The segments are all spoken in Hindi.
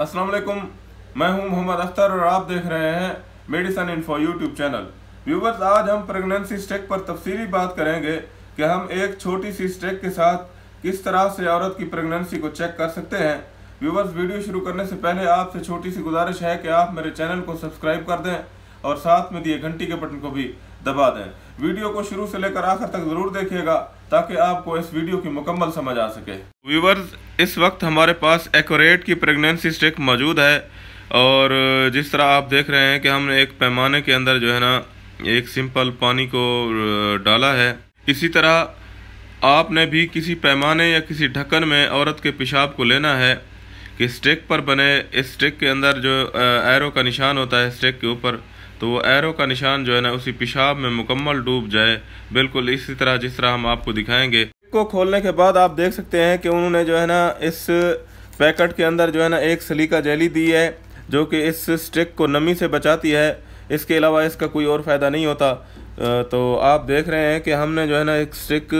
असलम मैं हूं मोहम्मद अख्तर और आप देख रहे हैं medicine for YouTube channel viewers आज हम प्रेगनेंसी स्टेक पर तफसीली बात करेंगे कि हम एक छोटी सी स्टेक के साथ किस तरह से औरत की प्रेगनेंसी को चेक कर सकते हैं व्यूवर्स वीडियो शुरू करने से पहले आपसे छोटी सी गुजारिश है कि आप मेरे चैनल को सब्सक्राइब कर दें और साथ में दिए घंटी के बटन को भी दबा दें वीडियो को शुरू से लेकर आखिर तक ज़रूर देखिएगा ताकि आपको इस वीडियो की मुकम्मल समझ आ सके व्यूवर्स इस वक्त हमारे पास एकट की प्रेगनेंसी स्टेक मौजूद है और जिस तरह आप देख रहे हैं कि हमने एक पैमाने के अंदर जो है ना एक सिंपल पानी को डाला है इसी तरह आपने भी किसी पैमाने या किसी ढक्कन में औरत के पेशाब को लेना है कि स्टेक पर बने इस स्टेक के अंदर जो एरो का निशान होता है स्टेक के ऊपर तो वो एरो का निशान जो है ना उसी पेशाब में मुकम्मल डूब जाए बिल्कुल इसी तरह जिस तरह हम आपको दिखाएंगे को खोलने के बाद आप देख सकते हैं कि उन्होंने जो है ना इस पैकेट के अंदर जो है ना एक सलीका जेली दी है जो कि इस स्टिक को नमी से बचाती है इसके अलावा इसका कोई और फ़ायदा नहीं होता तो आप देख रहे हैं कि हमने जो है ना एक स्टिक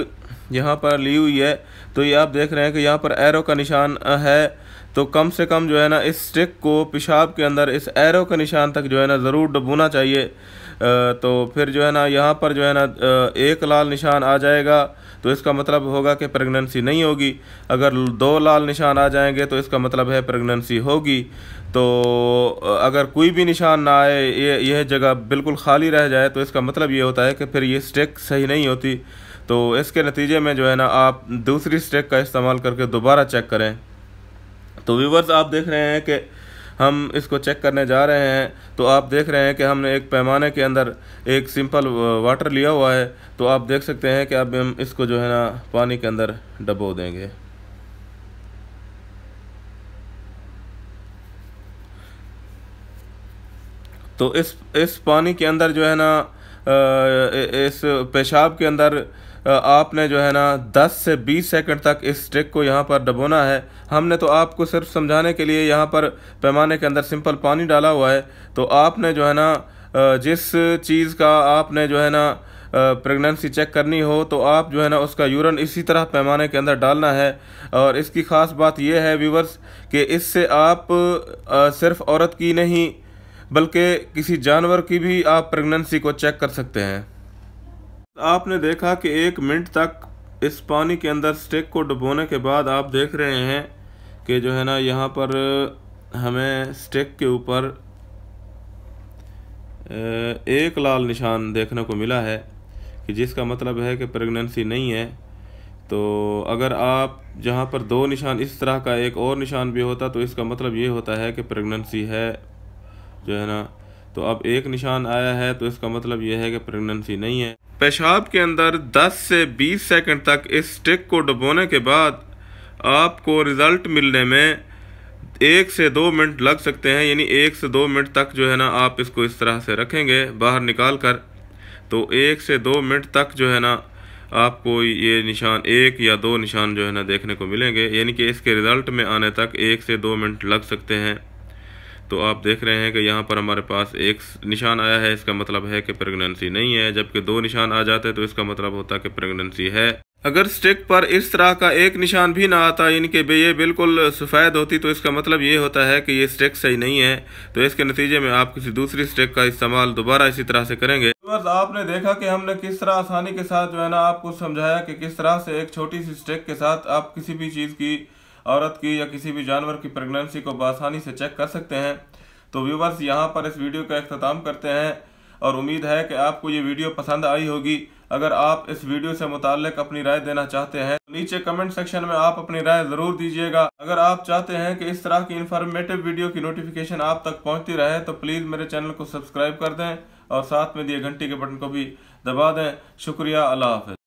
यहाँ पर ली हुई है तो ये आप देख रहे हैं कि यहाँ पर एरो का निशान है तो कम से कम जो है ना इस स्टिक को पेशाब के अंदर इस एरो के निशान तक जो है ना ज़रूर डुबोना चाहिए तो फिर जो है ना यहाँ पर जो है ना एक लाल निशान आ जाएगा तो इसका मतलब होगा कि प्रेगनेंसी नहीं होगी अगर दो लाल निशान आ जाएंगे तो इसका मतलब है प्रेगनेंसी होगी तो अगर कोई भी निशान ना आए ये यह जगह बिल्कुल खाली रह जाए तो इसका मतलब ये होता है कि फिर ये स्टिक सही नहीं होती तो इसके नतीजे में जो है ना आप दूसरी स्टेक का इस्तेमाल करके दोबारा चेक करें तो व्यूवर्स आप देख रहे हैं कि हम इसको चेक करने जा रहे हैं तो आप देख रहे हैं कि हमने एक पैमाने के अंदर एक सिंपल वाटर uh, लिया हुआ है तो आप देख सकते हैं कि अब हम इसको जो है ना पानी के अंदर डबो देंगे तो इस इस पानी के अंदर जो है ना इस पेशाब के अंदर आपने जो है ना 10 से 20 सेकंड तक इस स्टिक को यहाँ पर डबोना है हमने तो आपको सिर्फ समझाने के लिए यहाँ पर पैमाने के अंदर सिंपल पानी डाला हुआ है तो आपने जो है ना जिस चीज़ का आपने जो है ना प्रेगनेंसी चेक करनी हो तो आप जो है ना उसका यूरन इसी तरह पैमाने के अंदर डालना है और इसकी ख़ास बात यह है व्यूवर्स कि इससे आप सिर्फ औरत की नहीं बल्कि किसी जानवर की भी आप प्रेगनेंसी को चेक कर सकते हैं आपने देखा कि एक मिनट तक इस पानी के अंदर स्टिक को डुबोने के बाद आप देख रहे हैं कि जो है ना यहाँ पर हमें स्टिक के ऊपर एक लाल निशान देखने को मिला है कि जिसका मतलब है कि प्रेगनेंसी नहीं है तो अगर आप जहाँ पर दो निशान इस तरह का एक और निशान भी होता तो इसका मतलब ये होता है कि प्रेगनेंसी है जो है ना तो अब एक निशान आया है तो इसका मतलब यह है कि प्रेगनेंसी नहीं है पेशाब के अंदर 10 से 20 सेकंड तक इस स्टिक को डुबोने के बाद आपको रिज़ल्ट मिलने में एक से दो मिनट लग सकते हैं यानी एक से दो मिनट तक जो है ना आप इसको इस तरह से रखेंगे बाहर निकाल कर तो एक से दो मिनट तक जो है ना आपको ये निशान एक या दो निशान जो है ना देखने को मिलेंगे यानी कि इसके रिज़ल्ट में आने तक एक से दो मिनट लग सकते हैं तो आप देख रहे हैं कि यहाँ पर हमारे पास एक निशान आया है इसका मतलब है कि प्रेगनेंसी नहीं है जबकि दो निशान आ जाते तो इसका मतलब होता कि प्रेगनेंसी है अगर स्टिक पर इस तरह का एक निशान भी ना आता इनके ये बिल्कुल सफ़ेद होती तो इसका मतलब ये होता है कि ये स्टिक सही नहीं है तो इसके नतीजे में आप किसी दूसरी स्टिक का इस्तेमाल दोबारा इसी तरह से करेंगे बस आपने देखा कि हमने किस तरह आसानी के साथ जो है ना आपको समझाया कि किस तरह से एक छोटी सी स्टिक के साथ आप किसी भी चीज़ की औरत की या किसी भी जानवर की प्रेगनेंसी को बसानी से चेक कर सकते हैं तो व्यूवर्स यहाँ पर इस वीडियो का अख्ताम करते हैं और उम्मीद है कि आपको ये वीडियो पसंद आई होगी अगर आप इस वीडियो से मुतक अपनी राय देना चाहते हैं तो नीचे कमेंट सेक्शन में आप अपनी राय ज़रूर दीजिएगा अगर आप चाहते हैं कि इस तरह की इन्फॉर्मेटिव वीडियो की नोटिफिकेशन आप तक पहुंचती रहे तो प्लीज़ मेरे चैनल को सब्सक्राइब कर दें और साथ में दिए घंटी के बटन को भी दबा दें शुक्रिया अल्लाह हाफ